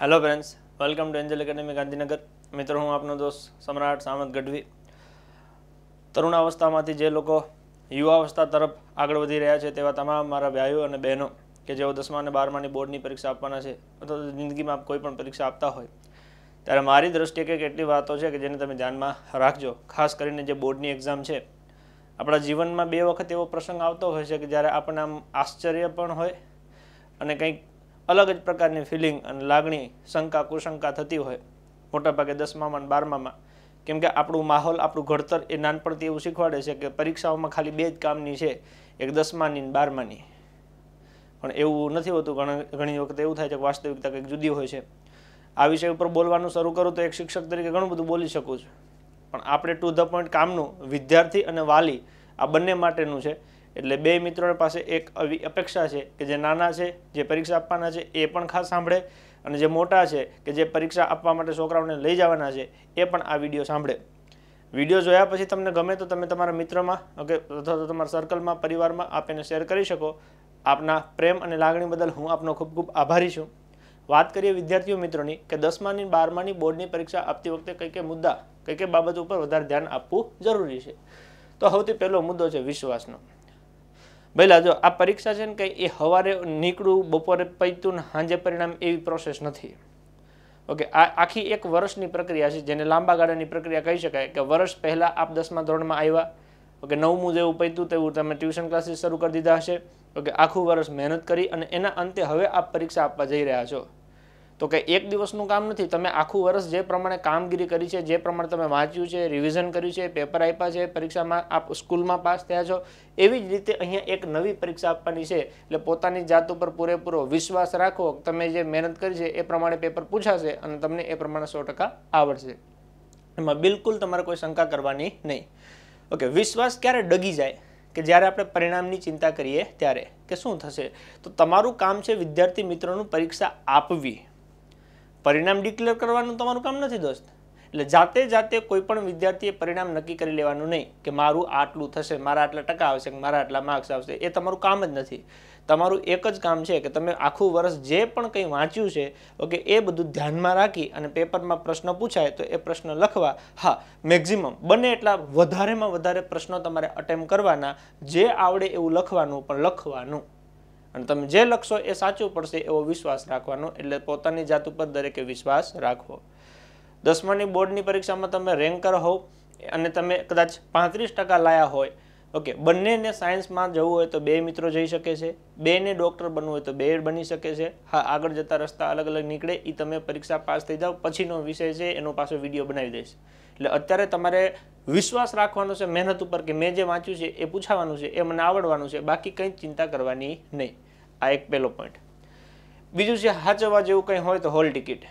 hello friends welcome to angel academy Gandhinagar મિત્રો હું આપનો દોસ્ત સમ્રાટ સામંત ગઢવી તરુણાવસ્થામાંથી જે લોકો યુવાવસ્થા તરફ આગળ વધી રહ્યા છે તેવા તમામ મારા ભાઈઓ અને બહેનો કે જેઓ દસમા અને બારમાની બોર્ડની પરીક્ષા આપવાના છે અથવા તો જિંદગીમાં કોઈ પણ પરીક્ષા આપતા હોય ત્યારે મારી દ્રષ્ટિએ કે એટલી વાતો છે કે જેને તમે ધ્યાનમાં રાખજો ખાસ કરીને જે બોર્ડની એક્ઝામ છે આપણા જીવનમાં બે વખત એવો પ્રસંગ આવતો હોય છે કે જ્યારે આપણને આમ આશ્ચર્ય પણ હોય અને કંઈક અલગ જ પ્રકારની ફિલિંગ અને લાગણી શંકા કુશંકા થતી હોય મોટાભાગે દસમામાં અને બારમામાં કેમ કે આપણું માહોલ આપણું ઘડતર એ નાનપણથી એવું શીખવાડે છે કે પરીક્ષાઓમાં ખાલી બે જ કામની છે એક દસમાની ને બારમાની પણ એવું નથી હોતું ઘણા ઘણી વખત એવું થાય છે કે વાસ્તવિકતા કંઈક જુદી હોય છે આ વિષય ઉપર બોલવાનું શરૂ કરું તો એક શિક્ષક તરીકે ઘણું બધું બોલી શકું છું પણ આપણે ટુ ધ પોઈન્ટ કામનું વિદ્યાર્થી અને વાલી આ બંને માટેનું છે એટલે બે મિત્રો પાસે એક આવી અપેક્ષા છે કે જે નાના છે જે પરીક્ષા આપવાના છે એ પણ ખાસ સાંભળે અને જે મોટા છે કે જે પરીક્ષા આપવા માટે છોકરાઓને લઈ જવાના છે એ પણ આ વિડીયો સાંભળે વિડીયો જોયા પછી તમને ગમે તો તમે તમારા મિત્રમાં કે અથવા તો તમારા સર્કલમાં પરિવારમાં આપ એને શેર કરી શકો આપના પ્રેમ અને લાગણી બદલ હું આપનો ખૂબ ખૂબ આભારી છું વાત કરીએ વિદ્યાર્થીઓ મિત્રોની કે દસમાની બારમાની બોર્ડની પરીક્ષા આપતી વખતે કઈ કઈ મુદ્દા કઈ કઈ બાબત ઉપર વધારે ધ્યાન આપવું જરૂરી છે તો સૌથી પહેલો મુદ્દો છે વિશ્વાસનો પહેલાં જો આ પરીક્ષા છે ને કંઈ એ સવારે નીકળું બપોરે પૈતું ને સાંજે પરિણામ એવી પ્રોસેસ નથી ઓકે આ આખી એક વર્ષની પ્રક્રિયા છે જેને લાંબા ગાળાની પ્રક્રિયા કહી શકાય કે વર્ષ પહેલાં આપ દસમા ધોરણમાં આવ્યા ઓકે નવમું જેવું પૈતું તેવું તમે ટ્યુશન ક્લાસીસ શરૂ કરી દીધા હશે ઓકે આખું વર્ષ મહેનત કરી અને એના અંતે હવે આપ પરીક્ષા આપવા જઈ રહ્યા છો તો કે એક દિવસનું કામ નથી તમે આખું વર્ષ જે પ્રમાણે કામગીરી કરી છે જે પ્રમાણે તમે વાંચ્યું છે રિવિઝન કર્યું છે પેપર આપ્યા છે પરીક્ષામાં આપ સ્કૂલમાં પાસ થયા છો એવી જ રીતે અહીંયા એક નવી પરીક્ષા આપવાની છે એટલે પોતાની જાત ઉપર પૂરેપૂરો વિશ્વાસ રાખો તમે જે મહેનત કરી છે એ પ્રમાણે પેપર પૂછાશે અને તમને એ પ્રમાણે સો આવડશે એમાં બિલકુલ તમારે કોઈ શંકા કરવાની નહીં ઓકે વિશ્વાસ ક્યારે ડગી જાય કે જ્યારે આપણે પરિણામની ચિંતા કરીએ ત્યારે કે શું થશે તો તમારું કામ છે વિદ્યાર્થી મિત્રોનું પરીક્ષા આપવી પરિણામ ડિક્લેર કરવાનું તમારું કામ નથી દોસ્ત એટલે જાતે જાતે કોઈ પણ વિદ્યાર્થીએ પરિણામ નક્કી કરી લેવાનું નહીં કે મારું આટલું થશે મારા આટલા ટકા આવશે કે મારા આટલા માર્ક્સ આવશે એ તમારું કામ જ નથી તમારું એક જ કામ છે કે તમે આખું વર્ષ જે પણ કંઈ વાંચ્યું છે ઓકે એ બધું ધ્યાનમાં રાખી અને પેપરમાં પ્રશ્ન પૂછાય તો એ પ્રશ્ન લખવા હા મેક્ઝિમમ બને એટલા વધારેમાં વધારે પ્રશ્નો તમારે અટેમ્પ કરવાના જે આવડે એવું લખવાનું પણ લખવાનું અને તમે જે લખશો એ સાચું પડશે એવો વિશ્વાસ રાખવાનો એટલે પોતાની જાત ઉપર દરેકે વિશ્વાસ રાખવો દસમાની બોર્ડની પરીક્ષામાં તમે રેન્કર હોવ અને તમે કદાચ પાંત્રીસ ટકા લાયા હોય ઓકે બંનેને સાયન્સમાં જવું હોય તો બે મિત્રો જઈ શકે છે બેને ડૉક્ટર બનવું હોય તો બે બની શકે છે હા આગળ જતા રસ્તા અલગ અલગ નીકળે એ તમે પરીક્ષા પાસ થઈ જાઓ પછીનો વિષય છે એનો પાછો વિડીયો બનાવી દઈશ એટલે અત્યારે તમારે વિશ્વાસ રાખવાનો છે મહેનત ઉપર કે મેં જે વાંચ્યું છે એ પૂછાવાનું છે એ મને આવડવાનું છે બાકી કંઈ ચિંતા કરવાની નહીં આ એક પહેલો પોઈન્ટ બીજું છે હાચવવા જેવું કંઈ હોય તો હોલ ટિકિટ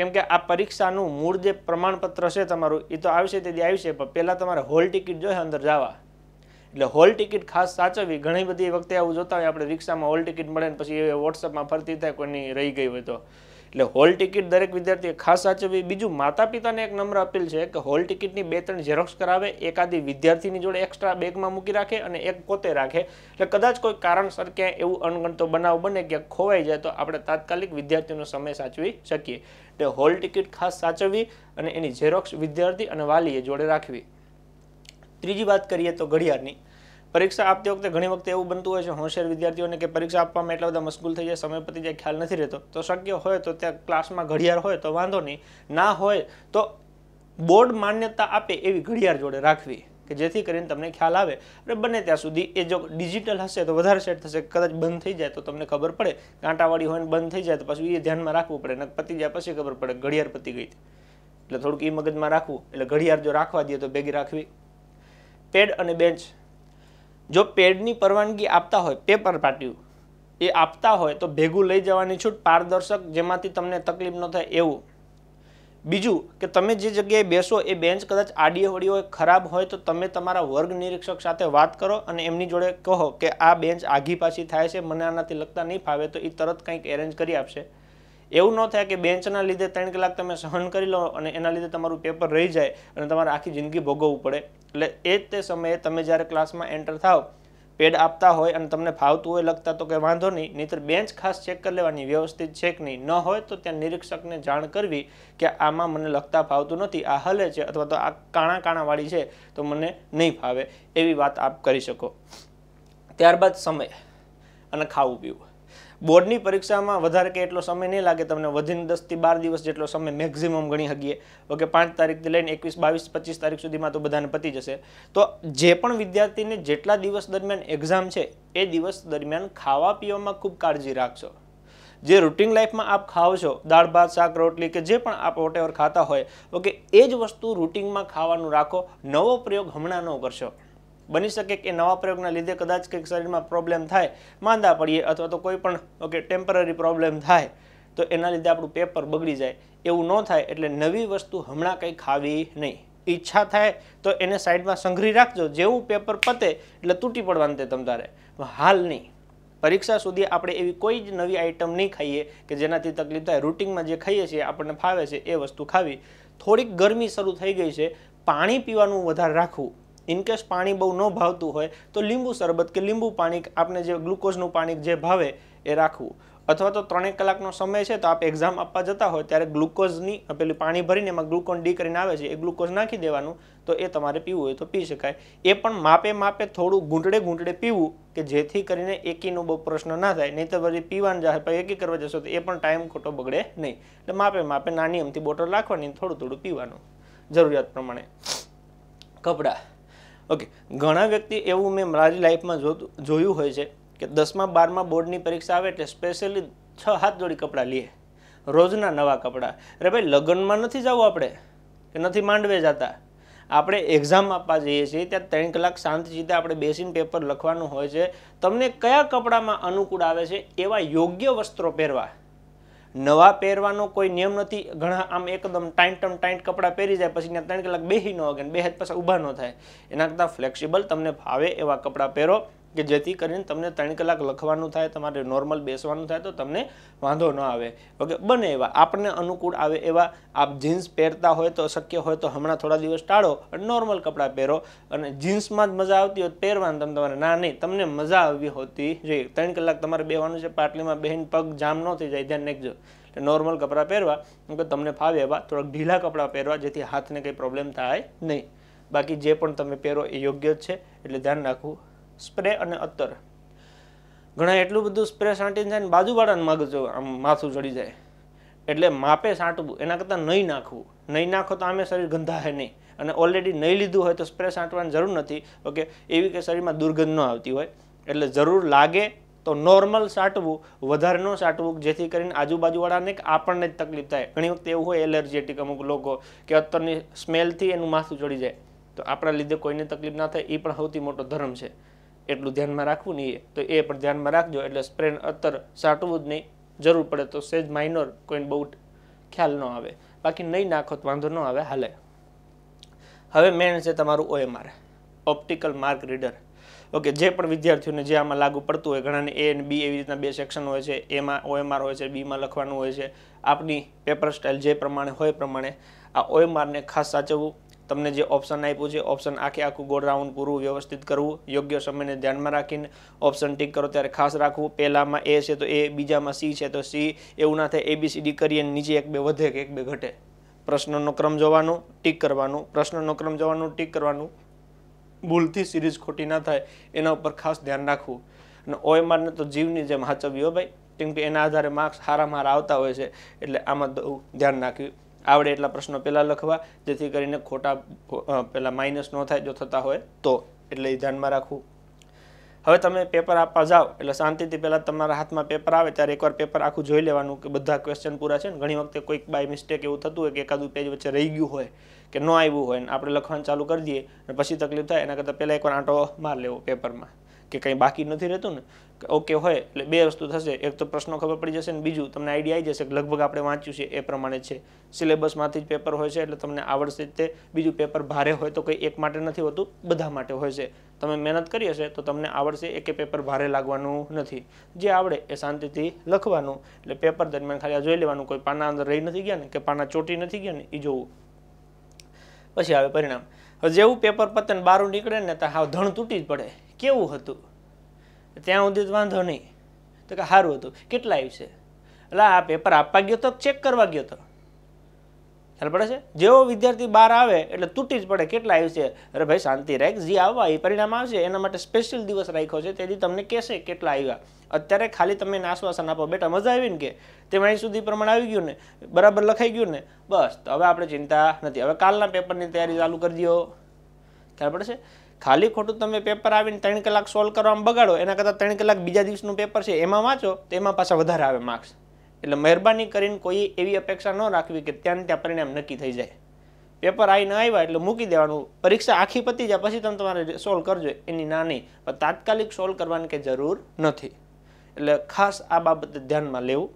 કેમ કે આ પરીક્ષાનું મૂળ જે પ્રમાણપત્ર છે તમારું એ તો આવશે તે આવશે પણ પહેલાં તમારે હોલ ટિકિટ જોઈએ અંદર જવા એટલે હોલ ટિકિટ ખાસ સાચવવી ઘણી બધી વખતે આવું જોતા હોય આપણે રિક્ષામાં હોલ ટિકિટ મળે ને પછી એ વોટ્સઅપમાં ફરતી થાય કોઈની રહી ગઈ હોય તો એટલે હોલ ટિકિટ દરેક વિદ્યાર્થીએ ખાસ સાચવવી બીજું માતા પિતાને એક નમ્ર અપીલ છે કે હોલ ટિકિટની બે ત્રણ ઝેરોક્ષ કરાવે એકાદી વિદ્યાર્થીની જોડે એક્સ્ટ્રા બેગમાં મૂકી રાખે અને એક પોતે રાખે એટલે કદાચ કોઈ કારણસર ક્યાંય એવું અણગણતો બનાવ બને કે ખોવાઈ જાય તો આપણે તાત્કાલિક વિદ્યાર્થીનો સમય સાચવી શકીએ એટલે હોલ ટિકિટ ખાસ સાચવવી અને એની ઝેરોક્ષ વિદ્યાર્થી અને વાલીએ જોડે રાખવી ત્રીજી વાત કરીએ તો ઘડિયાળની પરીક્ષા આપતી વખતે ઘણી વખતે એવું બનતું હોય છે હોશિયાર વિદ્યાર્થીઓને કે પરીક્ષા આપવામાં એટલા બધા મશગુલ થઈ જાય સમય પતી જાય ખ્યાલ નથી રહેતો તો શક્ય હોય તો ત્યાં ક્લાસમાં ઘડિયાળ હોય તો વાંધો નહીં ના હોય તો બોર્ડ માન્યતા આપે એવી ઘડિયાળ જોડે રાખવી કે જેથી કરીને તમને ખ્યાલ આવે અને બને ત્યાં સુધી એ જો ડિજિટલ હશે તો વધારે સેટ થશે કદાચ બંધ થઈ જાય તો તમને ખબર પડે કાંટાવાળી હોય ને બંધ થઈ જાય તો પછી એ ધ્યાનમાં રાખવું પડે ને પતી જાય પછી ખબર પડે ઘડિયાળ પતી ગઈ એટલે થોડુંક એ મગજમાં રાખવું એટલે ઘડિયાળ જો રાખવા દઈએ તો ભેગી રાખવી પેડ અને બેન્ચ જો પેડની પરવાનગી આપતા હોય પેપર પાટિયું એ આપતા હોય તો ભેગું લઈ જવાની છૂટ પારદર્શક જેમાંથી તમને તકલીફ ન થાય એવું બીજું કે તમે જે જગ્યાએ બેસો એ બેન્ચ કદાચ આડી હોડી હોય ખરાબ હોય તો તમે તમારા વર્ગ નિરીક્ષક સાથે વાત કરો અને એમની જોડે કહો કે આ બેન્ચ આઘી પાછી થાય છે મને આનાથી લગતા નહીં ફાવે તો એ તરત કંઈક એરેન્જ કરી આપશે એવું ન થાય કે બેન્ચના લીધે ત્રણ કલાક તમે સહન કરી લો અને એના લીધે તમારું પેપર રહી જાય અને તમારે આખી જિંદગી ભોગવવું પડે એટલે એ જ તે સમયે તમે જ્યારે ક્લાસમાં એન્ટર થાવ પેડ આપતા હોય અને તમને ફાવતું હોય લગતા તો કંઈ વાંધો નહીં નહીંતર બેન્ચ ખાસ ચેક કરી લેવાની વ્યવસ્થિત છે કે નહીં ન હોય તો ત્યાં નિરીક્ષકને જાણ કરવી કે આમાં મને લગતા ફાવતું નથી આ હલે છે અથવા તો આ કાણા કાણાવાળી છે તો મને નહીં ફાવે એવી વાત આપ કરી શકો ત્યારબાદ સમય અને ખાવું પીવું બોર્ડની પરીક્ષામાં વધારે કે એટલો સમય નહીં લાગે તમને વધીને દસથી બાર દિવસ જેટલો સમય મેક્ઝિમમ ગણી શકીએ ઓકે પાંચ તારીખથી લઈને એકવીસ બાવીસ પચીસ તારીખ સુધીમાં તો બધાને પતી જશે તો જે પણ વિદ્યાર્થીને જેટલા દિવસ દરમિયાન એક્ઝામ છે એ દિવસ દરમિયાન ખાવા પીવામાં ખૂબ કાળજી રાખશો જે રૂટિન લાઈફમાં આપ ખાઓ છો દાળ ભાત શાક રોટલી કે જે પણ આપ વોટેવર ખાતા હોય ઓકે એ જ વસ્તુ રૂટિનમાં ખાવાનું રાખો નવો પ્રયોગ હમણાં ન કરશો બની શકે કે નવા પ્રયોગના લીધે કદાચ કંઈક શરીરમાં પ્રોબ્લેમ થાય માંદા પડીએ અથવા તો કોઈ પણ ઓકે ટેમ્પરરી પ્રોબ્લેમ થાય તો એના લીધે આપણું પેપર બગડી જાય એવું ન થાય એટલે નવી વસ્તુ હમણાં કંઈ ખાવી નહીં ઈચ્છા થાય તો એને સાઈડમાં સંઘરી રાખજો જેવું પેપર પતે એટલે તૂટી પડવાનું તે તમતારે હાલ નહીં પરીક્ષા સુધી આપણે એવી કોઈ જ નવી આઇટમ નહીં ખાઈએ કે જેનાથી તકલીફ થાય રૂટિનમાં જે ખાઈએ છીએ આપણને ફાવે છે એ વસ્તુ ખાવી થોડીક ગરમી શરૂ થઈ ગઈ છે પાણી પીવાનું વધારે રાખવું ઇનકેસ પાણી બહુ ન ભાવતું હોય તો લીંબુ શરબત કે લીંબુ પાણી આપણે જે ગ્લુકોઝનું પાણી જે ભાવે એ રાખવું અથવા તો ત્રણેક કલાકનો સમય છે તો આપ એક્ઝામ આપવા જતા હોય ત્યારે ગ્લુકોઝની પેલી પાણી ભરીને એમાં ગ્લુકોન ડી કરીને આવે છે એ ગ્લુકોઝ નાખી દેવાનું તો એ તમારે પીવું હોય તો પી શકાય એ પણ માપે માપે થોડું ઘૂંટડે ઘૂંટડે પીવું કે જેથી કરીને એકીનો બહુ પ્રશ્ન ના થાય નહીં તો પછી પીવાનું જાહેર એકી કરવા જશો તો એ પણ ટાઈમ ખોટો બગડે નહીં એટલે માપે માપે નાની એમથી બોટલ રાખવાની થોડું થોડું પીવાનું જરૂરિયાત પ્રમાણે કપડાં ઓકે ઘણા વ્યક્તિ એવું મેં મારી લાઈફમાં જોયું હોય છે કે દસમા બારમા બોર્ડની પરીક્ષા આવે એટલે સ્પેશિયલી છ હાથ જોડી કપડાં લઈએ રોજના નવા કપડાં અરે ભાઈ લગ્નમાં નથી જવું આપણે કે નથી માંડવે જતા આપણે એક્ઝામ આપવા જઈએ છીએ ત્યાં ત્રણ કલાક શાંત રીતે આપણે બેસીને પેપર લખવાનું હોય છે તમને કયા કપડામાં અનુકૂળ આવે છે એવા યોગ્ય વસ્ત્રો પહેરવા નવા પહેરવાનો કોઈ નિયમ નથી ઘણા આમ એકદમ ટાઈટ ટમ ટાઈટ કપડાં પહેરી જાય પછી ત્યાં ત્રણ કલાક બેસી ન હોય બે હાથ પાછા ઊભા ન થાય એના કરતાં ફ્લેક્સિબલ તમને ભાવે એવા કપડાં પહેરો કે જેથી કરીને તમને ત્રણ કલાક લખવાનું થાય તમારે નોર્મલ બેસવાનું થાય તો તમને વાંધો ન આવે ઓકે બને એવા આપણને અનુકૂળ આવે એવા આપ જીન્સ પહેરતા હોય તો શક્ય હોય તો હમણાં થોડા દિવસ ટાળો અને નોર્મલ કપડાં પહેરો અને જીન્સમાં જ મજા આવતી હોય પહેરવાનું તમે તમારે ના નહીં તમને મજા આવી હોતી જોઈએ ત્રણ કલાક તમારે બેહવાનું છે પાટલીમાં બેહીને પગ જામ ન થઈ જાય ધ્યાન એટલે નોર્મલ કપડાં પહેરવા કે તમને ફાવે એવા થોડાક ઢીલા કપડાં પહેરવા જેથી હાથને કંઈ પ્રોબ્લેમ થાય નહીં બાકી જે પણ તમે પહેરો એ યોગ્ય જ છે એટલે ધ્યાન રાખવું સ્પ્રે અને અત્તર ઘણા એટલું બધું સ્પ્રે છાંટીને જાય ને બાજુવાળાને માગજો આમ માથું ચડી જાય એટલે માપે છાંટવું એના કરતાં નહીં નાખવું નહીં નાખો તો આમે શરીર ગંધાહે નહીં અને ઓલરેડી નહીં લીધું હોય તો સ્પ્રે છાંટવાની જરૂર નથી ઓકે એવી કે શરીરમાં દુર્ગંધ ન આવતી હોય એટલે જરૂર લાગે તો નોર્મલ સાટવું વધારે ન સાટવું જેથી કરીને આજુબાજુવાળાને આપણને જ તકલીફ થાય ઘણી વખત એવું હોય એલર્જેટિક અમુક લોકો કે અત્તરની સ્મેલથી એનું માથું ચડી જાય તો આપણા લીધે કોઈને તકલીફ ના થાય એ પણ સૌથી મોટો ધર્મ છે એટલું ધ્યાનમાં રાખવું નહીં તો એ પણ ધ્યાનમાં રાખજો એટલે સ્પ્રેન અત્તર સાટવું જ નહીં જરૂર પડે તો સેજ માઇનોર કોઈને બહુ ખ્યાલ ન આવે બાકી નહીં નાખો તો વાંધો ન આવે હાલે હવે મેન છે તમારું OMR optical mark reader okay જે પણ વિદ્યાર્થીઓને જે આમાં લાગુ પડતું હોય ઘણાને એ અને બી એવી રીતના બે સેક્શન હોય છે એમાં ઓએમઆર હોય છે બીમાં લખવાનું હોય છે આપની પેપર સ્ટાઇલ જે પ્રમાણે હોય પ્રમાણે આ ઓએમઆરને ખાસ સાચવવું તમને જે ઓપ્શન આપ્યું છે ઓપ્શન આખે આખું ગોળ રાઉન્ડ પૂરું વ્યવસ્થિત કરવું યોગ્ય સમયને ધ્યાનમાં રાખીને ઓપ્શન ટીક કરો ત્યારે ખાસ રાખવું પહેલામાં એ છે તો એ બીજામાં સી છે તો સી એવું ના થાય એબીસીડી કરીએ નીચે એક બે વધે કે એક બે ઘટે પ્રશ્નનો ક્રમ જોવાનો ટીક કરવાનું પ્રશ્નનો ક્રમ જોવાનો ટીક કરવાનું ભૂલથી સિરીઝ ખોટી ના થાય એના ઉપર ખાસ ધ્યાન રાખવું અને ઓએમઆરને તો જીવની જેમ હાચવ્યો ભાઈ કેમ કે એના આધારે માર્ક્સ હારા મારા આવતા હોય છે એટલે આમાં ધ્યાન રાખ્યું આવડે એટલા પ્રશ્નો પહેલાં લખવા જેથી કરીને ખોટા પેલા માઇનસ ન થાય જો થતા હોય તો એટલે એ ધ્યાનમાં રાખવું હવે તમે પેપર આપવા જાઓ એટલે શાંતિથી પહેલાં તમારા હાથમાં પેપર આવે ત્યારે એકવાર પેપર આખું જોઈ લેવાનું કે બધા ક્વેશ્ચન પૂરા છે ને ઘણી વખતે કોઈક બાય મિસ્ટેક એવું થતું હોય કે એકાદું પેજ વચ્ચે રહી ગયું હોય કે ન આવ્યું હોય ને આપણે લખવાનું ચાલુ કરી દઈએ અને પછી તકલીફ થાય એના કરતાં પહેલાં એકવાર આંટો માર લેવો પેપરમાં કે કંઈ બાકી નથી રહેતું ને ઓકે હોય એટલે બે વસ્તુ થશે એક તો પ્રશ્નો ખબર પડી જશે ને બીજું તમને આઈડિયા આવી જશે કે લગભગ આપણે વાંચ્યું છે એ પ્રમાણે છે સિલેબસમાંથી જ પેપર હોય છે એટલે તમને આવડશે તે બીજું પેપર ભારે હોય તો કંઈ એક માટે નથી હોતું બધા માટે હોય છે તમે મહેનત કરી હશે તો તમને આવડશે એકે પેપર ભારે લાગવાનું નથી જે આવડે એ શાંતિથી લખવાનું એટલે પેપર દરમિયાન ખાલી આ જોઈ લેવાનું કોઈ પાના અંદર રહી નથી ગયા ને કે પાના ચોટી નથી ગયા ને એ જોવું પછી આવે પરિણામ હવે જેવું પેપર પતન બહાર નીકળે ને તો હા ધણ તૂટી જ પડે કેવું હતું ત્યાં સુધી વાંધો નહીં તો કે સારું હતું કેટલા આવ્યું છે એટલે આ પેપર આપવા ગયો તો ચેક કરવા ગયો તો ખ્યાલ પડે છે જેવો વિદ્યાર્થી બહાર આવે એટલે તૂટી જ પડે કેટલા આવ્યું છે અરે ભાઈ શાંતિ રાખ જે આવવા એ પરિણામ આવશે એના માટે સ્પેશિયલ દિવસ રાખ્યો છે તેથી તમને કહેશે કેટલા આવ્યા અત્યારે ખાલી તમે આશ્વાસન આપો બેટા મજા આવી ને કે તેમાં અહીં સુધી પ્રમાણ આવી ગયું ને બરાબર લખાઈ ગયું ને બસ તો હવે આપણે ચિંતા નથી હવે કાલના પેપરની તૈયારી ચાલુ કરી દો ખ્યાલ પડે છે ખાલી ખોટું તમે પેપર આવીને ત્રણ કલાક સોલ્વ કરવામાં બગાડો એના કરતાં ત્રણ કલાક બીજા દિવસનું પેપર છે એમાં વાંચો તો એમાં પાછા વધારે આવે માર્ક્સ એટલે મહેરબાની કરીને કોઈ એવી અપેક્ષા ન રાખવી કે ત્યાં ત્યાં પરિણામ નક્કી થઈ જાય પેપર આવી ન આવ્યા એટલે મૂકી દેવાનું પરીક્ષા આખી પતી જાય પછી તમે તમારે સોલ્વ કરજો એની ના નહીં પણ તાત્કાલિક સોલ્વ કરવાની કે જરૂર નથી એટલે ખાસ આ બાબતે ધ્યાનમાં લેવું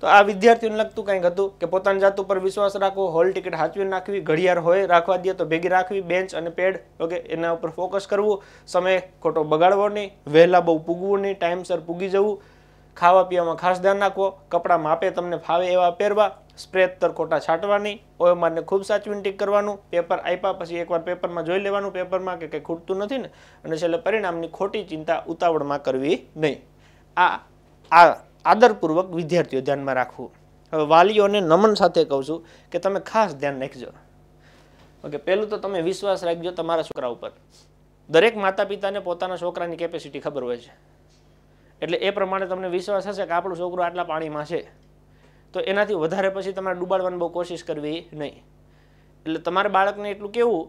તો આ વિદ્યાર્થીઓને લગતું કંઈક હતું કે પોતાની જાત ઉપર વિશ્વાસ રાખવો હોલ ટિકિટ હાચવી નાખવી ઘડિયાળ હોય રાખવા દે તો ભેગી રાખવી બેન્ચ અને પેડ ઓકે એના ઉપર ફોકસ કરવું સમય ખોટો બગાડવો નહીં વહેલા બહુ પૂગવું નહીં ટાઈમસર પૂગી જવું ખાવા પીવામાં ખાસ ધ્યાન રાખવો કપડાં માપે તમને ફાવે એવા પહેરવા સ્પ્રે તર ખોટા છાંટવા નહીં ઓએમઆરને ખૂબ સાચવીને ટીક કરવાનું પેપર આપ્યા પછી એકવાર પેપરમાં જોઈ લેવાનું પેપરમાં કે કંઈ ખૂટતું નથી ને અને છેલ્લે પરિણામની ખોટી ચિંતા ઉતાવળમાં કરવી નહીં આ આ આદરપૂર્વક વિદ્યાર્થીઓ ધ્યાનમાં રાખવું હવે વાલીઓને નમન સાથે કહું છું કે તમે ખાસ ધ્યાન રાખજો ઓકે પહેલું તો તમે વિશ્વાસ રાખજો તમારા છોકરા ઉપર દરેક માતા પિતાને પોતાના છોકરાની કેપેસિટી ખબર હોય છે એટલે એ પ્રમાણે તમને વિશ્વાસ હશે કે આપણું છોકરું આટલા પાણીમાં છે તો એનાથી વધારે પછી તમારે ડૂબાડવાની બહુ કોશિશ કરવી નહીં એટલે તમારા બાળકને એટલું કેવું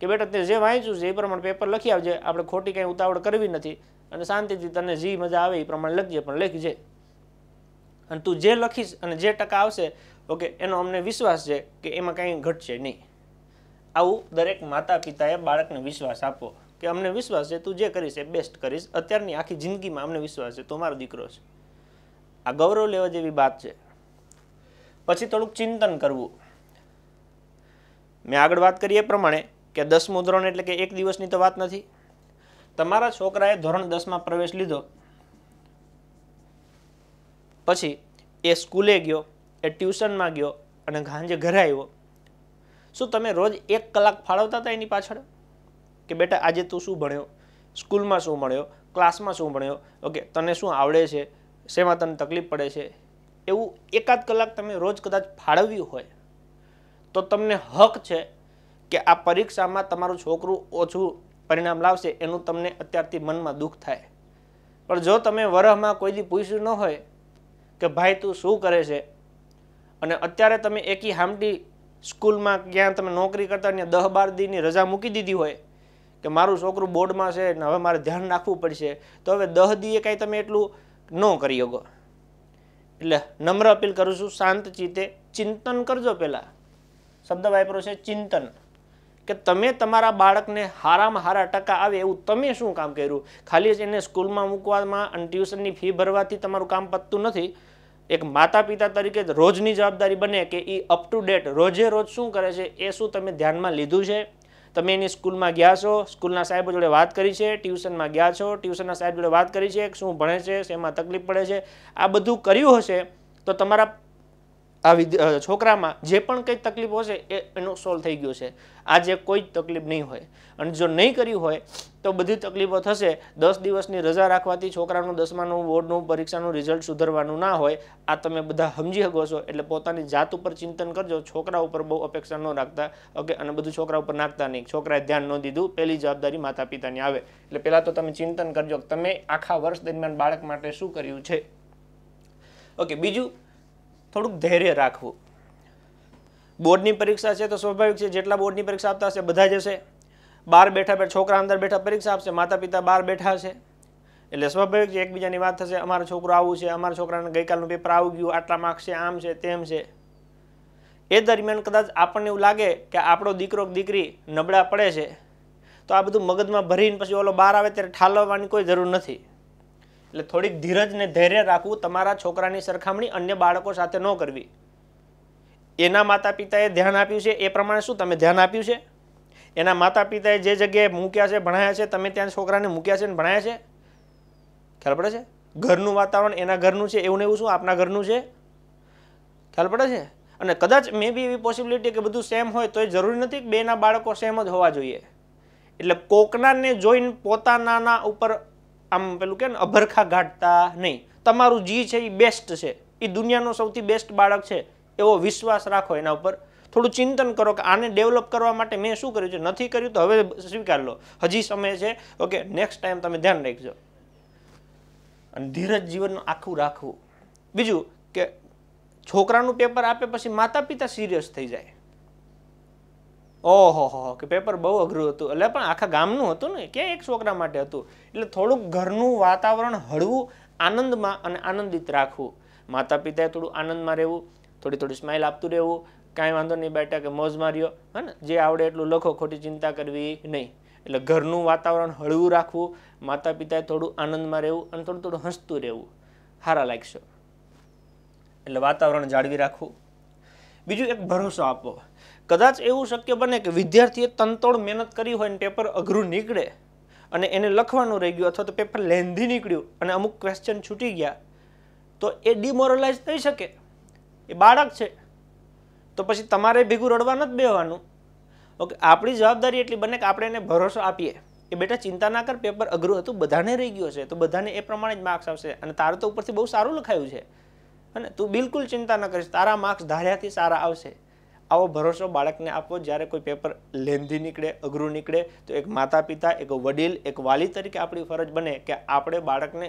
કે બેટા તે જે વાંચ્યું છે એ પ્રમાણે પેપર લખી આવજે આપણે ખોટી કંઈ ઉતાવળ કરવી નથી અને શાંતિથી તને જે મજા આવે એ પ્રમાણે લખજે પણ લખજે અને તું જે લખીશ અને જે ટકા આવશે ઓકે એનો અમને વિશ્વાસ છે કે એમાં કાંઈ ઘટશે નહીં આવું દરેક માતા પિતાએ બાળકને વિશ્વાસ આપવો કે અમને વિશ્વાસ છે તું જે કરીશ એ બેસ્ટ કરીશ અત્યારની આખી જિંદગીમાં અમને વિશ્વાસ છે તું મારો દીકરો છે આ ગૌરવ લેવા જેવી વાત છે પછી થોડુંક ચિંતન કરવું મેં આગળ વાત કરી એ પ્રમાણે કે દસમું ધોરણ એટલે કે એક દિવસની તો વાત નથી તમારા છોકરાએ ધોરણ દસમાં પ્રવેશ લીધો પછી એ સ્કૂલે ગયો એ ટ્યુશનમાં ગયો અને ગાંજે ઘરે આવ્યો શું તમે રોજ એક કલાક ફાળવતા હતા એની પાછળ કે બેટા આજે તું શું ભણ્યો સ્કૂલમાં શું ભણ્યો ક્લાસમાં શું ભણ્યો ઓકે તને શું આવડે છે શેમાં તને તકલીફ પડે છે એવું એકાદ કલાક તમે રોજ કદાચ ફાળવ્યું હોય તો તમને હક છે કે આ પરીક્ષામાં તમારું છોકરું ઓછું પરિણામ લાવશે એનું તમને અત્યારથી મનમાં દુઃખ થાય પણ જો તમે વરહમાં કોઈ દી પૂછ્યું ન હોય કે ભાઈ તું શું કરે છે અને અત્યારે તમે એકી હામટી સ્કૂલમાં ક્યાં તમે નોકરી કરતા ત્યાં દહ બાર દીની રજા મૂકી દીધી હોય કે મારું છોકરું બોર્ડમાં છે ને હવે મારે ધ્યાન રાખવું પડશે તો હવે દહ દીએ કાંઈ તમે એટલું ન કરી શકો એટલે નમ્ર અપીલ કરું છું શાંત ચિત્તે ચિંતન કરજો પહેલાં શબ્દ વાપરો છે ચિંતન કે તમે તમારા બાળકને હારામાં હારા ટકા આવે એવું તમે શું કામ કર્યું ખાલી એને સ્કૂલમાં મૂકવામાં અને ટ્યુશનની ફી ભરવાથી તમારું કામ પતતું નથી એક માતા પિતા તરીકે રોજની જવાબદારી બને કે એ અપ ટુ ડેટ રોજે રોજ શું કરે છે એ શું તમે ધ્યાનમાં લીધું છે તમે એની સ્કૂલમાં ગયા છો સ્કૂલના સાહેબો જોડે વાત કરી છે ટ્યુશનમાં ગયા છો ટ્યુશનના સાહેબ જોડે વાત કરી છે શું ભણે છે શેમાં તકલીફ પડે છે આ બધું કર્યું હશે તો તમારા આ છોકરામાં જે પણ કંઈ તકલીફો હશે એ એનું સોલ્વ થઈ ગયો છે આજે કોઈ જ તકલીફ નહીં હોય અને જો નહીં કરી હોય તો બધી તકલીફો થશે દસ દિવસની રજા રાખવાથી છોકરાનું દસમાનું બોર્ડનું પરીક્ષાનું રિઝલ્ટ સુધરવાનું ના હોય આ તમે બધા સમજી શકો છો એટલે પોતાની જાત ઉપર ચિંતન કરજો છોકરા ઉપર બહુ અપેક્ષા ન રાખતા ઓકે અને બધું છોકરા ઉપર નાખતા નહીં છોકરાએ ધ્યાન ન દીધું પહેલી જવાબદારી માતા પિતાની આવે એટલે પહેલાં તો તમે ચિંતન કરજો તમે આખા વર્ષ દરમિયાન બાળક માટે શું કર્યું છે ઓકે બીજું થોડુંક ધૈર્ય રાખવું બોર્ડની પરીક્ષા છે તો સ્વાભાવિક છે જેટલા બોર્ડની પરીક્ષા આપતા હશે બધા જશે બહાર બેઠા છોકરા અંદર બેઠા પરીક્ષા આપશે માતા પિતા બહાર બેઠા છે એટલે સ્વાભાવિક છે એકબીજાની વાત થશે અમારો છોકરો આવું છે અમારા છોકરાને ગઈકાલનું પેપર આવી ગયું આટલા માર્ક્સ છે આમ છે તેમ છે એ દરમિયાન કદાચ આપણને એવું લાગે કે આપણો દીકરો દીકરી નબળા પડે છે તો આ બધું મગજમાં ભરીને પછી ઓલો બહાર આવે ત્યારે ઠાલવવાની કોઈ જરૂર નથી એટલે થોડીક ધીરજ ને ધૈર્ય રાખવું તમારા છોકરાની સરખામણી અન્ય બાળકો સાથે ન કરવી એના માતા પિતાએ ધ્યાન આપ્યું છે એ પ્રમાણે શું તમે ધ્યાન આપ્યું છે એના માતા પિતાએ જે જગ્યાએ મૂક્યા છે ભણાયા છે તમે ત્યાં છોકરાને મૂક્યા છે ને ભણાયા છે ખ્યાલ પડે છે ઘરનું વાતાવરણ એના ઘરનું છે એવું ને એવું શું આપના ઘરનું છે ખ્યાલ પડે છે અને કદાચ મે બી એવી પોસિબિલિટી કે બધું સેમ હોય તો એ જરૂરી નથી કે બેના બાળકો સેમ જ હોવા જોઈએ એટલે કોકનાને જોઈને પોતાનાના ઉપર આમ પેલું કે ને અભરખા ગાઢતા નહીં તમારું જી છે એ બેસ્ટ છે એ દુનિયાનો સૌથી બેસ્ટ બાળક છે એવો વિશ્વાસ રાખો એના ઉપર થોડું ચિંતન કરો કે આને ડેવલપ કરવા માટે મેં શું કર્યું છે નથી કર્યું તો હવે સ્વીકાર લો હજી સમય છે ઓકે નેક્સ્ટ ટાઈમ તમે ધ્યાન રાખજો અને ધીરજ જીવનનું આખું રાખવું બીજું કે છોકરાનું પેપર આપે પછી માતા પિતા સિરિયસ થઈ જાય ઓહો હો કે પેપર બહુ અઘરું હતું એટલે પણ આખા ગામનું હતું ને ક્યાં એક છોકરા માટે હતું એટલે થોડુંક ઘરનું વાતાવરણ હળવું આનંદમાં અને આનંદિત રાખવું માતા પિતાએ થોડું આનંદમાં રહેવું થોડી થોડી સ્માઇલ આપતું રહેવું કાંઈ વાંધો નહીં બેટા કે મોજ માર્યો હે ને જે આવડે એટલું લખો ખોટી ચિંતા કરવી નહીં એટલે ઘરનું વાતાવરણ હળવું રાખવું માતા પિતાએ થોડું આનંદમાં રહેવું અને થોડું થોડું હસતું રહેવું સારા લાગશો એટલે વાતાવરણ જાળવી રાખવું બીજું એક ભરોસો આપવો કદાચ એવું શક્ય બને કે વિદ્યાર્થીએ તનતોડ મહેનત કરી હોય અને પેપર અઘરું નીકળે અને એને લખવાનું રહી ગયું અથવા તો પેપર લેન્ધી નીકળ્યું અને અમુક ક્વેશ્ચન છૂટી ગયા તો એ ડિમોરલાઇઝ થઈ શકે એ બાળક છે તો પછી તમારે ભેગું રડવા નથી બેહવાનું ઓકે આપણી જવાબદારી એટલી બને કે આપણે એને ભરોસો આપીએ એ બેટા ચિંતા ના કર પેપર અઘરું હતું બધાને રહી ગયું છે તો બધાને એ પ્રમાણે જ માર્ક્સ આવશે અને તારું તો ઉપરથી બહુ સારું લખાયું છે અને તું બિલકુલ ચિંતા ન કરીશ તારા માર્ક્સ ધાર્યાથી સારા આવશે આવો ભરોસો બાળકને આપવો જ્યારે કોઈ પેપર લેન્ધી નીકળે અઘરું નીકળે તો એક માતા પિતા એક વડીલ એક વાલી તરીકે આપણી ફરજ બને કે આપણે બાળકને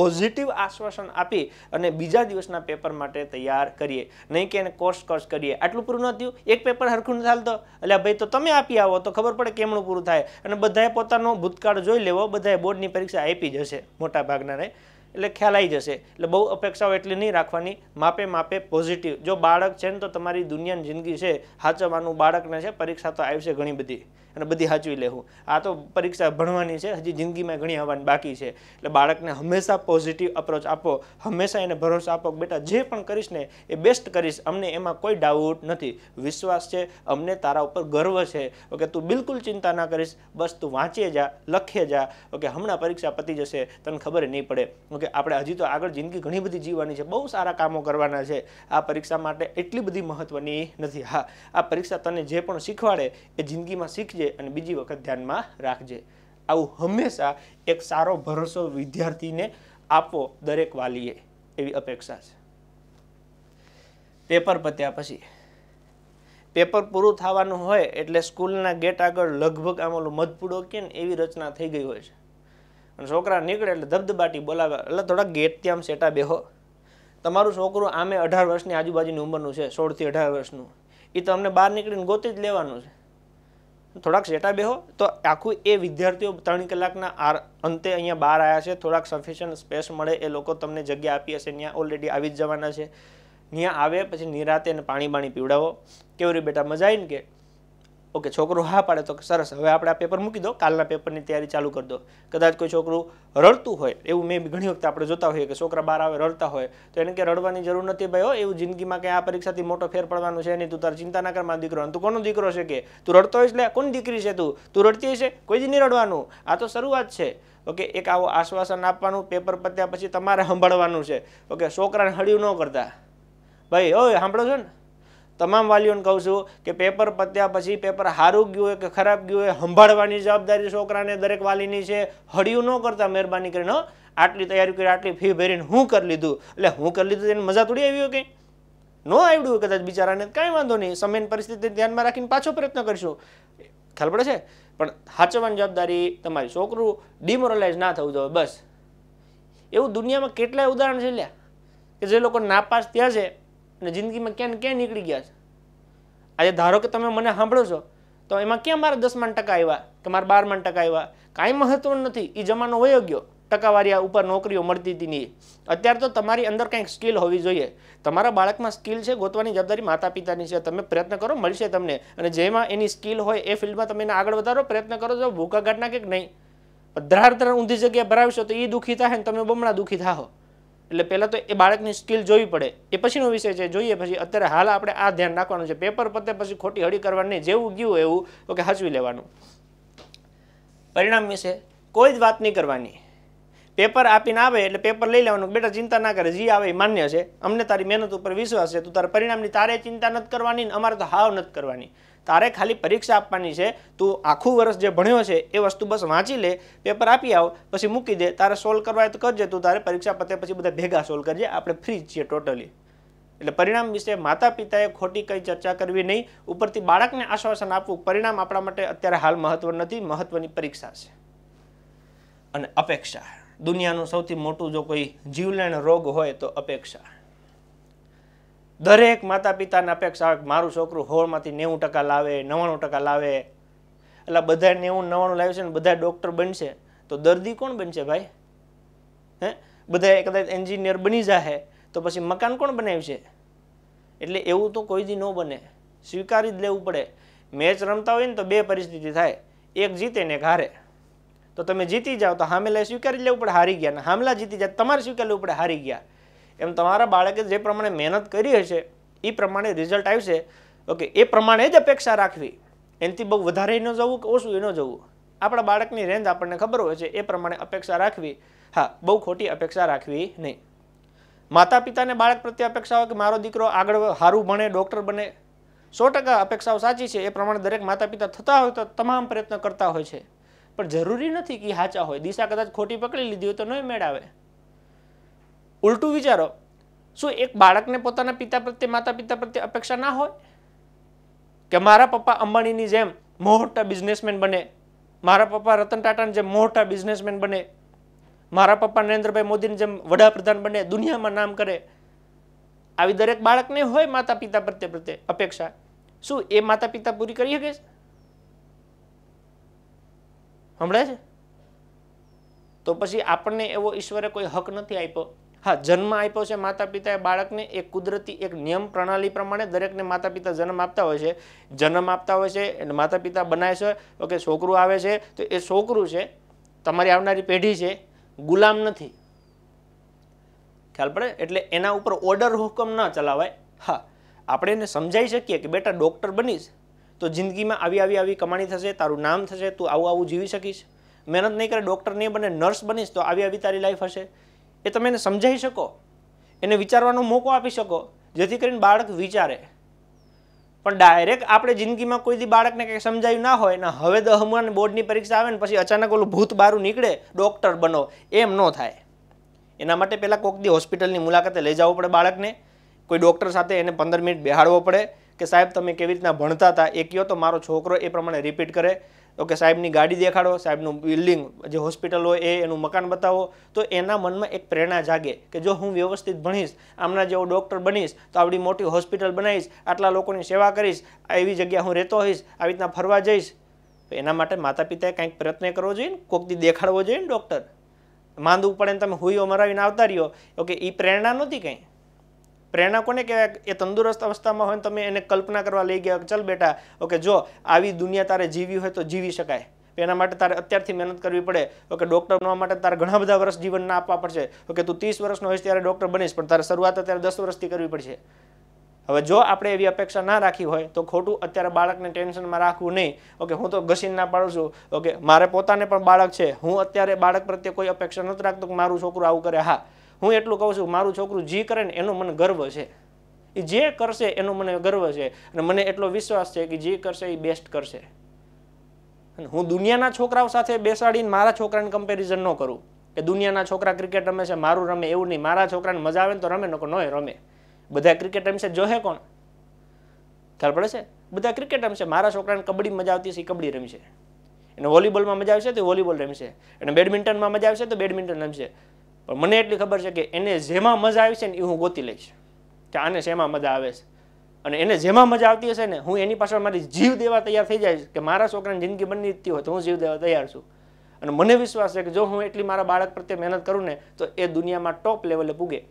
પોઝિટિવ આશ્વાસન આપી અને બીજા દિવસના પેપર માટે તૈયાર કરીએ નહીં કે એને કોર્સ કોર્સ કરીએ આટલું પૂરું ન થયું એક પેપર હરખું ન ચાલતો એટલે ભાઈ તો તમે આપી આવો તો ખબર પડે કેમનું પૂરું થાય અને બધાએ પોતાનો ભૂતકાળ જોઈ લેવો બધાએ બોર્ડની પરીક્ષા આપી જશે મોટાભાગનાને એટલે ખ્યાલ આવી જશે એટલે બહુ અપેક્ષાઓ એટલી નહીં રાખવાની માપે માપે પોઝિટિવ જો બાળક છે ને તો તમારી દુનિયાની જિંદગી છે હાચવવાનું બાળકને છે પરીક્ષા તો આવશે ઘણી બધી અને બધી સાચવી લેવું આ તો પરીક્ષા ભણવાની છે હજી જિંદગીમાં ઘણી આવવાની બાકી છે એટલે બાળકને હંમેશા પોઝિટિવ અપ્રોચ આપો હંમેશા એને ભરોસો આપો બેટા જે પણ કરીશ ને એ બેસ્ટ કરીશ અમને એમાં કોઈ ડાઉટ નથી વિશ્વાસ છે અમને તારા ઉપર ગર્વ છે ઓકે તું બિલકુલ ચિંતા ના કરીશ બસ તું વાંચે જા લખીએ જા ઓકે હમણાં પરીક્ષા પતી જશે તને ખબર નહીં પડે ઓકે આપણે હજી તો આગળ જિંદગી ઘણી બધી જીવવાની છે બહુ સારા કામો કરવાના છે આ પરીક્ષા માટે એટલી બધી મહત્ત્વની નથી હા આ પરીક્ષા તને જે પણ શીખવાડે એ જિંદગીમાં શીખજે અને બીજી વખત ધ્યાનમાં રાખજે આવું હંમેશા એક સારો ભરોસો વિદ્યાર્થીને આપો દરેક વાલીએ એવી અપેક્ષા છે પેપર પત્યા પછી પેપર પૂરું થવાનું હોય એટલે સ્કૂલના ગેટ આગળ લગભગ આમ ઓલું મધપૂડો કે એવી રચના થઈ ગઈ હોય છે અને છોકરા નીકળે એટલે ધબધબાટી બોલાવે એટલે થોડા ગેટ ત્યાં સેટા બેહો તમારું છોકરું આમે અઢાર વર્ષની આજુબાજુની ઉંમરનું છે સોળથી અઢાર વર્ષનું એ તમને બહાર નીકળીને ગોતી જ લેવાનું છે થોડાક સેટા બેહો તો આખું એ વિદ્યાર્થીઓ ત્રણ કલાકના આર અંતે અહીંયા બહાર આવ્યા છે થોડાક સફિશિયન્ટ સ્પેસ મળે એ લોકો તમને જગ્યા આપી હશે ત્યાં ઓલરેડી આવી જ જવાના છે ત્યાં આવે પછી નિરાતે એને પાણી બાણી પીવડાવો કેવું કેવરી બેટા મજા આવીને કે ઓકે છોકરો હા પાડે તો સરસ હવે આપણે આ પેપર મૂકી દો કાલના પેપરની તૈયારી ચાલુ કરી દો કદાચ કોઈ છોકરું રડતું હોય એવું મેં ઘણી વખત આપણે જોતા હોઈએ કે છોકરા બહાર આવે રડતા હોય તો એને કે રડવાની જરૂર નથી ભાઈ હો એવું જિંદગીમાં કે આ પરીક્ષાથી મોટો ફેર પડવાનો છે નહીં તું તાર ચિંતા ના કર મારો દીકરો તું કોનો દીકરો છે કે તું રડતો હોય એટલે કોની દીકરી છે તું તું રડતી હશે કોઈ જ નહીં રડવાનું આ તો શરૂઆત છે ઓકે એક આવો આશ્વાસન આપવાનું પેપર પત્યા પછી તમારે સંભાળવાનું છે ઓકે છોકરાને હળ્યું ન કરતા ભાઈ ઓ સાંભળો છો ને તમામ વાલીઓને કહું છું કે પેપર પત્યા પછી પેપર સારું ગયું હોય કે ખરાબ ગયું હોય સંભાળવાની જવાબદારી છોકરાને દરેક વાલીની છે હળિયું ન કરતા મહેરબાની કરીને આટલી તૈયારી કરી આટલી ફી ભરીને હું કરી લીધું એટલે હું કરી લીધું તેની મજા થોડી આવી હોય કંઈ ન આવડ્યું કદાચ બિચારાને કાંઈ વાંધો નહીં સમયની પરિસ્થિતિ ધ્યાનમાં રાખીને પાછો પ્રયત્ન કરીશું ખ્યાલ પડે છે પણ સાચવવાની જવાબદારી તમારી છોકરું ડિમોરલાઇઝ ના થવું જોઈએ બસ એવું દુનિયામાં કેટલાય ઉદાહરણ છે લ્યા કે જે લોકો નાપાસ ત્યાં છે અને જિંદગીમાં ક્યાં ક્યાં નીકળી ગયા છે આજે ધારો કે તમે મને સાંભળો છો તો એમાં ક્યાં મારા દસમાં ટકા આવ્યા કે મારા બારમાં ટકા આવ્યા કાંઈ મહત્વ નથી એ જમાનો વયો ગયો ટકાવારી ઉપર નોકરીઓ મળતી હતી નહીં અત્યારે તો તમારી અંદર કંઈક સ્કિલ હોવી જોઈએ તમારા બાળકમાં સ્કિલ છે ગોતવાની જવાબદારી માતા પિતાની છે તમે પ્રયત્ન કરો મળશે તમને અને જેમાં એની સ્કિલ હોય એ ફિલ્ડમાં તમે એને આગળ વધારો પ્રયત્ન કરો છો ભૂકા કંઈક નહીં ધરાર ધરાર ઊંધી જગ્યાએ ભરાવશો તો એ દુઃખી થાય ને તમે બમણા દુઃખી થાઓ એટલે પહેલાં તો એ બાળકની સ્કિલ જોવી પડે એ પછીનો વિષય છે જોઈએ પછી અત્યારે હાલ આપણે આ ધ્યાન રાખવાનું છે પેપર પતે પછી ખોટી હળી કરવાની જેવું ગયું એવું તો કે હચવી લેવાનું પરિણામ વિશે કોઈ જ વાત નહીં કરવાની પેપર આપીને આવે એટલે પેપર લઈ લેવાનું બેટા ચિંતા ના કરે જે આવે એ માન્ય છે અમને તારી મહેનત ઉપર વિશ્વાસ છે તું તારા પરિણામની તારે ચિંતા નથી કરવાની અમારે તો હાવ નથી કરવાની તારે ખાલી પરીક્ષા આપવાની છે તું આખું વર્ષ જે ભણ્યો છે એ વસ્તુ બસ વાંચી લે પેપર આપી આવ પછી મૂકી દે તારે સોલ્વ કરવા તો કરજે તું તારે પરીક્ષા પતે પછી બધા ભેગા સોલ્વ કરજે આપણે ફ્રી છીએ ટોટલી એટલે પરિણામ વિશે માતા પિતાએ ખોટી કંઈ ચર્ચા કરવી નહીં ઉપરથી બાળકને આશ્વાસન આપવું પરિણામ આપણા માટે અત્યારે હાલ મહત્વ નથી મહત્વની પરીક્ષા છે અને અપેક્ષા દુનિયાનું સૌથી મોટું જો કોઈ જીવલેણ રોગ હોય તો અપેક્ષા દરેક માતા પિતાની અપેક્ષા મારું છોકરું હોળમાંથી નેવું ટકા લાવે નવાણું ટકા લાવે એટલે બધા નેવું નવ્વાણું લાવે છે ને બધા ડૉક્ટર બનશે તો દર્દી કોણ બનશે ભાઈ હે બધા કદાચ એન્જિનિયર બની જાહે તો પછી મકાન કોણ બનાવ્યું છે એટલે એવું તો કોઈ દી ન બને સ્વીકારી જ લેવું પડે મેચ રમતા હોય ને તો બે પરિસ્થિતિ થાય એક જીતે ને એક હારે તો તમે જીતી જાઓ તો હામેલા સ્વીકારી લેવું પડે હારી ગયા ને હામલા જીતી જાય તમારે સ્વીકારી લેવું પડે હારી ગયા એમ તમારા બાળકે જે પ્રમાણે મહેનત કરી હશે એ પ્રમાણે રિઝલ્ટ આવશે ઓકે એ પ્રમાણે જ અપેક્ષા રાખવી એનાથી બહુ વધારે ન જવું કે ઓછું ન જવું આપણા બાળકની રેન્જ આપણને ખબર હોય છે એ પ્રમાણે અપેક્ષા રાખવી હા બહુ ખોટી અપેક્ષા રાખવી નહીં માતા પિતાને બાળક પ્રત્યે અપેક્ષા હોય કે મારો દીકરો આગળ સારું ભણે ડૉક્ટર બને સો ટકા અપેક્ષાઓ સાચી છે એ પ્રમાણે દરેક માતા પિતા થતા હોય તો તમામ પ્રયત્ન કરતા હોય છે પણ જરૂરી નથી કે સાચા હોય દિશા કદાચ ખોટી પકડી લીધી હોય તો નહીં મેળાવે ઉલટું વિચારો શું એક બાળકને પોતાના પિતા પ્રત્યે માતા પિતા પ્રત્યે અપેક્ષા ના હોય કે મારા પપ્પા અંબાણીની જેમ મોટા બિઝનેસમેન બને મારા પપ્પા રતન ટાટાની જેમ મોટા બિઝનેસમેન બને મારા પપ્પા નરેન્દ્રભાઈ મોદીની જેમ વડાપ્રધાન બને દુનિયામાં નામ કરે આવી દરેક બાળકને હોય માતા પિતા પ્રત્યે પ્રત્યે અપેક્ષા શું એ માતા પિતા પૂરી કરી શકે છે હમણાં છે તો પછી આપણને એવો ઈશ્વરે કોઈ હક નથી આપ્યો હા જન્મ આપ્યો છે માતા પિતાએ બાળકને એ કુદરતી એક નિયમ પ્રણાલી પ્રમાણે દરેકને માતા પિતા જન્મ આપતા હોય છે જન્મ આપતા હોય છે અને માતા પિતા બનાવે છે ઓકે છોકરું આવે છે તો એ છોકરું છે તમારી આવનારી પેઢી છે ગુલામ નથી ખ્યાલ પડે એટલે એના ઉપર ઓર્ડર હુકમ ન ચલાવાય હા આપણે એને સમજાવી શકીએ કે બેટા ડૉક્ટર બનીશ તો જિંદગીમાં આવી આવી આવી કમાણી થશે તારું નામ થશે તું આવું આવું જીવી શકીશ મહેનત નહીં કરે ડૉક્ટર નહીં બને નર્સ બનીશ તો આવી આવી તારી લાઈફ હશે એ તમે એને સમજાવી શકો એને વિચારવાનો મોકો આપી શકો જેથી કરીને બાળક વિચારે પણ ડાયરેક્ટ આપણે જિંદગીમાં કોઈ દી બાળકને કંઈ સમજાયું ના હોય ને હવે તો દહમુઆને બોર્ડની પરીક્ષા આવે ને પછી અચાનક ઓલું ભૂત બારું નીકળે ડૉક્ટર બનો એમ ન થાય એના માટે પહેલાં કોક હોસ્પિટલની મુલાકાતે લઈ જવું પડે બાળકને કોઈ ડૉક્ટર સાથે એને પંદર મિનિટ બેહાડવો પડે કે સાહેબ તમે કેવી રીતના ભણતા હતા એ કહો તો મારો છોકરો એ પ્રમાણે રિપીટ કરે ઓકે સાહેબની ગાડી દેખાડો સાહેબનું બિલ્ડિંગ જે હોસ્પિટલ હોય એ એનું મકાન બતાવો તો એના મનમાં એક પ્રેરણા જાગે કે જો હું વ્યવસ્થિત ભણીશ આમના જેવો ડૉક્ટર બનીશ તો આવડી મોટી હોસ્પિટલ બનાવીશ આટલા લોકોની સેવા કરીશ એવી જગ્યા હું રહેતો હોઈશ આવી રીતના ફરવા જઈશ તો એના માટે માતા પિતાએ કંઈક પ્રયત્ન કરવો જોઈએ ને કોકથી દેખાડવો જોઈએ ને ડૉક્ટર માંદું પડે ને તમે હુઈઓ મરાવીને આવતા રહ્યો ઓકે એ પ્રેરણા નહોતી કંઈ પ્રેરણા કોને કહેવાય એ તંદુરસ્ત અવસ્થામાં હોય તમે એને કલ્પના કરવા લઈ ગયા ચલ બેટા ઓકે જો આવી દુનિયા તારે જીવી હોય તો જીવી શકાય એના માટે તારે અત્યારથી મહેનત કરવી પડે ઓકે ડૉક્ટર બનવા માટે તારે ઘણા બધા વર્ષ જીવન ના આપવા પડશે ઓકે તું ત્રીસ વર્ષનો હોઈશ ત્યારે ડૉક્ટર બનીશ પણ તારે શરૂઆત અત્યારે દસ વર્ષથી કરવી પડશે હવે જો આપણે એવી અપેક્ષા ના રાખી હોય તો ખોટું અત્યારે બાળકને ટેન્શનમાં રાખવું નહીં ઓકે હું તો ઘસીને ના પાડું છું ઓકે મારે પોતાને પણ બાળક છે હું અત્યારે બાળક પ્રત્યે કોઈ અપેક્ષા નથી રાખતો કે મારું છોકરું આવું કરે હા હું એટલું કહું છું મારું છોકરું જે કરે ને એનો મને ગર્વ છે એ જે કરશે એનો મને ગર્વ છે અને મને એટલો વિશ્વાસ છે કે જે કરશે એ બેસ્ટ કરશે હું દુનિયાના છોકરાઓ સાથે બેસાડીને મારા છોકરાને કમ્પેરિઝન ન કરું કે દુનિયાના છોકરા ક્રિકેટ રમે છે મારું રમે એવું નહીં મારા છોકરાને મજા આવે ને તો રમે નકો ન રમે બધા ક્રિકેટ રમશે જોહે કોણ ખ્યાલ પડે છે બધા ક્રિકેટ રમશે મારા છોકરાને કબડ્ડી મજા આવતી છે કબડ્ડી રમશે એને વોલીબોલમાં મજા આવશે તો વોલીબોલ રમશે અને બેડમિન્ટનમાં મજા આવશે તો બેડમિન્ટન રમશે પણ મને એટલી ખબર છે કે એને જેમાં મજા આવી છે ને એ હું ગોતી લઈશ કે આને શેમાં મજા આવે છે અને એને જેમાં મજા આવતી હશે ને હું એની પાછળ મારી જીવ દેવા તૈયાર થઈ જાય કે મારા છોકરાની જિંદગી બની હોય તો હું જીવ દેવા તૈયાર છું અને મને વિશ્વાસ છે કે જો હું એટલી મારા બાળક પ્રત્યે મહેનત કરું ને તો એ દુનિયામાં ટોપ લેવલે પૂગે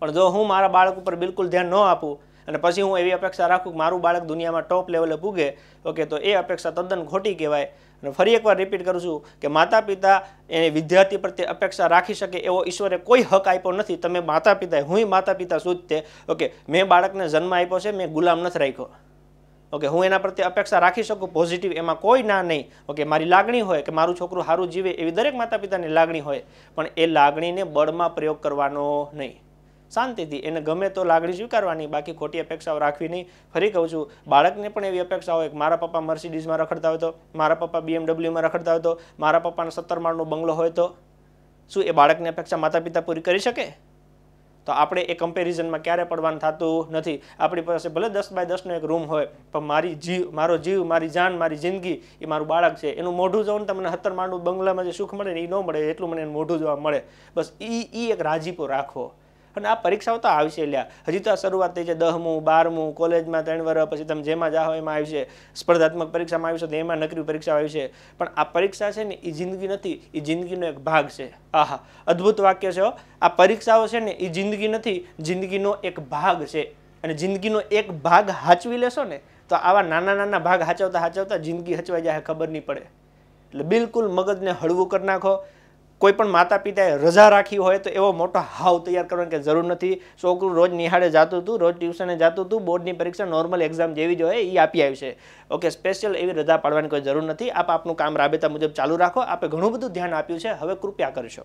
પણ જો હું મારા બાળક ઉપર બિલકુલ ધ્યાન ન આપું અને પછી હું એવી અપેક્ષા રાખું કે મારું બાળક દુનિયામાં ટોપ લેવલે પૂગે ઓકે તો એ અપેક્ષા તદ્દન ખોટી કહેવાય અને ફરી એકવાર રિપીટ કરું છું કે માતા પિતા એને વિદ્યાર્થી પ્રત્યે અપેક્ષા રાખી શકે એવો ઈશ્વરે કોઈ હક આપ્યો નથી તમે માતા પિતાએ હું માતા પિતા શું તે ઓકે મેં બાળકને જન્મ આપ્યો છે મેં ગુલામ નથી રાખ્યો ઓકે હું એના પ્રત્યે અપેક્ષા રાખી શકું પોઝિટિવ એમાં કોઈ ના નહીં ઓકે મારી લાગણી હોય કે મારું છોકરું સારું જીવે એવી દરેક માતા પિતાની લાગણી હોય પણ એ લાગણીને બળમાં પ્રયોગ કરવાનો નહીં શાંતિથી એને ગમે તો લાગણી સ્વીકારવાની બાકી ખોટી અપેક્ષાઓ રાખવી નહીં ફરી કહું છું બાળકને પણ એવી અપેક્ષા હોય કે મારા પપ્પા મર્સિડીઝમાં રખડતા હોય તો મારા પપ્પા બીએમડબલ્યુમાં રખડતા હોય તો મારા પપ્પાનો સત્તર માળનો બંગલો હોય તો શું એ બાળકની અપેક્ષા માતા પિતા પૂરી કરી શકે તો આપણે એ કમ્પેરિઝનમાં ક્યારે પડવાનું થતું નથી આપણી પાસે ભલે દસ બાય દસનો એક રૂમ હોય પણ મારી જીવ મારો જીવ મારી જાન મારી જિંદગી એ મારું બાળક છે એનું મોઢું જોવું તમને હતર માળનું બંગલામાં જે સુખ મળે ને એ ન મળે એટલું મને મોઢું જોવા મળે બસ એ એક રાજીપો રાખવો અને આ પરીક્ષાઓ તો આવશે લ્યા હજી તો આ શરૂઆત થઈ છે દહમું બારમું કોલેજમાં ત્રણ વર્ષ પછી તમે જેમાં જાઓ એમાં આવશે સ્પર્ધાત્મક પરીક્ષામાં આવશે તો એમાં નકરી પરીક્ષા આવશે પણ આ પરીક્ષા છે ને એ જિંદગી નથી એ જિંદગીનો એક ભાગ છે આહા અદ્ભુત વાક્ય છે આ પરીક્ષાઓ છે ને એ જિંદગી નથી જિંદગીનો એક ભાગ છે અને જિંદગીનો એક ભાગ હાચવી લેશો ને તો આવા નાના નાના ભાગ હાચવતા હાચવતા જિંદગી હચવાઈ જાય ખબર નહીં પડે એટલે બિલકુલ મગજને હળવું કરી નાખો કોઈ પણ માતા પિતાએ રજા રાખી હોય તો એવો મોટો હાવ તૈયાર કરવાની કે જરૂર નથી છોકરું રોજ નિહાળે જતું હતું રોજ ટ્યુશને જતું હતું બોર્ડની પરીક્ષા નોર્મલ એક્ઝામ જેવી જ હોય એ આપી આવશે ઓકે સ્પેશિયલ એવી રજા પાડવાની કોઈ જરૂર નથી આપ આપનું કામ રાબેતા મુજબ ચાલુ રાખો આપે ઘણું બધું ધ્યાન આપ્યું છે હવે કૃપયા કરશો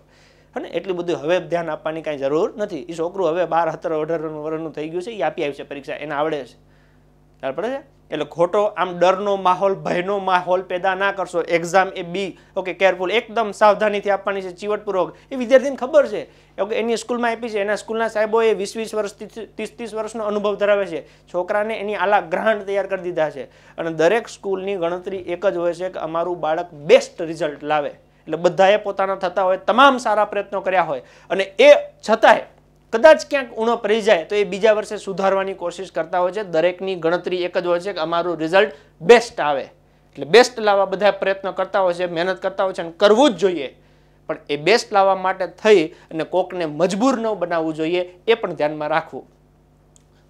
અને એટલું બધું હવે ધ્યાન આપવાની કાંઈ જરૂર નથી એ છોકરું હવે બાર સત્તર અઢાર વર્ષનું થઈ ગયું છે એ આપી આવ્યું છે પરીક્ષા એને આવડે છે ખ્યાલ પડે છે એટલે ખોટો આમ ડરનો માહોલ ભયનો માહોલ પેદા ના કરશો એક્ઝામ એ બી ઓકે કેરફુલ એકદમ સાવધાનીથી આપવાની છે ચીવટપૂર્વક એ વિદ્યાર્થીને ખબર છે ઓકે એની સ્કૂલમાં આપી છે એના સ્કૂલના એ વીસ વીસ વર્ષથી ત્રીસ ત્રીસ વર્ષનો અનુભવ ધરાવે છે છોકરાને એની આલા ગ્રહણ તૈયાર કરી દીધા છે અને દરેક સ્કૂલની ગણતરી એક જ હોય છે કે અમારું બાળક બેસ્ટ રિઝલ્ટ લાવે એટલે બધાએ પોતાના થતા હોય તમામ સારા પ્રયત્નો કર્યા હોય અને એ છતાંય કદાચ ક્યાંક ઉણપ પડી જાય તો એ બીજા વર્ષે સુધારવાની કોશિશ કરતા હોય છે દરેકની ગણતરી એક જ હોય છે કે અમારું રિઝલ્ટ બેસ્ટ આવે એટલે બેસ્ટ લાવવા બધા પ્રયત્ન કરતા હોય છે મહેનત કરતા હોય છે અને કરવું જ જોઈએ પણ એ બેસ્ટ લાવવા માટે થઈ અને કોકને મજબૂર ન બનાવવું જોઈએ એ પણ ધ્યાનમાં રાખવું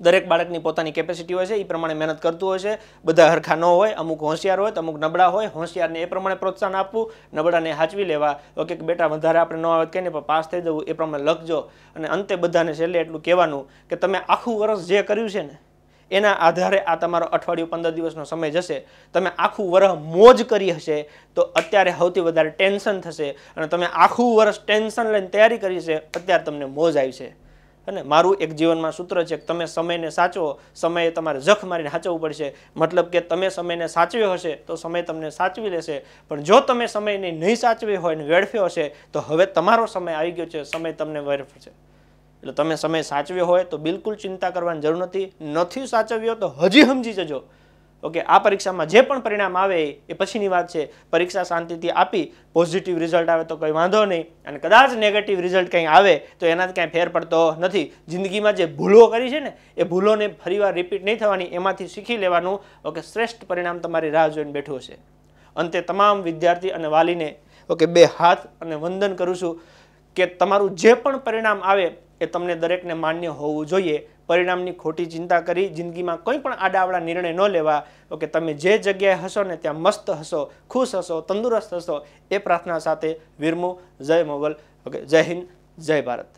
દરેક બાળકની પોતાની કેપેસિટી હોય છે એ પ્રમાણે મહેનત કરતું હોય છે બધા હરખા ન હોય અમુક હોંશિયાર હોય તો અમુક નબળા હોય હોંશિયારને એ પ્રમાણે પ્રોત્સાહન આપવું નબળાને હાચવી લેવા ઓકે કે બેટા વધારે આપણે ન આવે કહીને પણ પાસ થઈ જવું એ પ્રમાણે લખજો અને અંતે બધાને છેલ્લે એટલું કહેવાનું કે તમે આખું વરસ જે કર્યું છે ને એના આધારે આ તમારો અઠવાડિયું પંદર દિવસનો સમય જશે તમે આખું વરસ મોજ કરી હશે તો અત્યારે સૌથી વધારે ટેન્શન થશે અને તમે આખું વર્ષ ટેન્શન લઈને તૈયારી કરી છે અત્યારે તમને મોજ આવી છે અને મારું એક જીવનમાં સૂત્ર છે કે તમે સમયને સાચવો સમયે તમારે જખ મારીને સાચવવું પડશે મતલબ કે તમે સમયને સાચવ્યો હશે તો સમય તમને સાચવી લેશે પણ જો તમે સમયને નહીં સાચવ્યો હોય ને વેડફ્યો હશે તો હવે તમારો સમય આવી ગયો છે સમય તમને વેડફશે એટલે તમે સમય સાચવ્યો હોય તો બિલકુલ ચિંતા કરવાની જરૂર નથી નથી સાચવ્યો તો હજી સમજી જજો ઓકે આ પરીક્ષામાં જે પણ પરિણામ આવે એ પછીની વાત છે પરીક્ષા શાંતિથી આપી પોઝિટિવ રિઝલ્ટ આવે તો કંઈ વાંધો નહીં અને કદાચ નેગેટિવ રિઝલ્ટ કંઈ આવે તો એનાથી કાંઈ ફેર પડતો નથી જિંદગીમાં જે ભૂલો કરી છે ને એ ભૂલોને ફરીવાર રિપીટ નહીં થવાની એમાંથી શીખી લેવાનું ઓકે શ્રેષ્ઠ પરિણામ તમારી રાહ જોઈને બેઠું છે અંતે તમામ વિદ્યાર્થી અને વાલીને ઓકે બે હાથ અને વંદન કરું છું કે તમારું જે પણ પરિણામ આવે એ તમને દરેકને માન્ય હોવું જોઈએ પરિણામની ખોટી ચિંતા કરી જિંદગીમાં કોઈ પણ આડાવડા નિર્ણય ન લેવા ઓકે તમે જે જગ્યાએ હશો ને ત્યાં મસ્ત હશો ખુશ હશો તંદુરસ્ત હશો એ પ્રાર્થના સાથે વિરમુ જય મોગલ ઓકે જય હિન્દ જય ભારત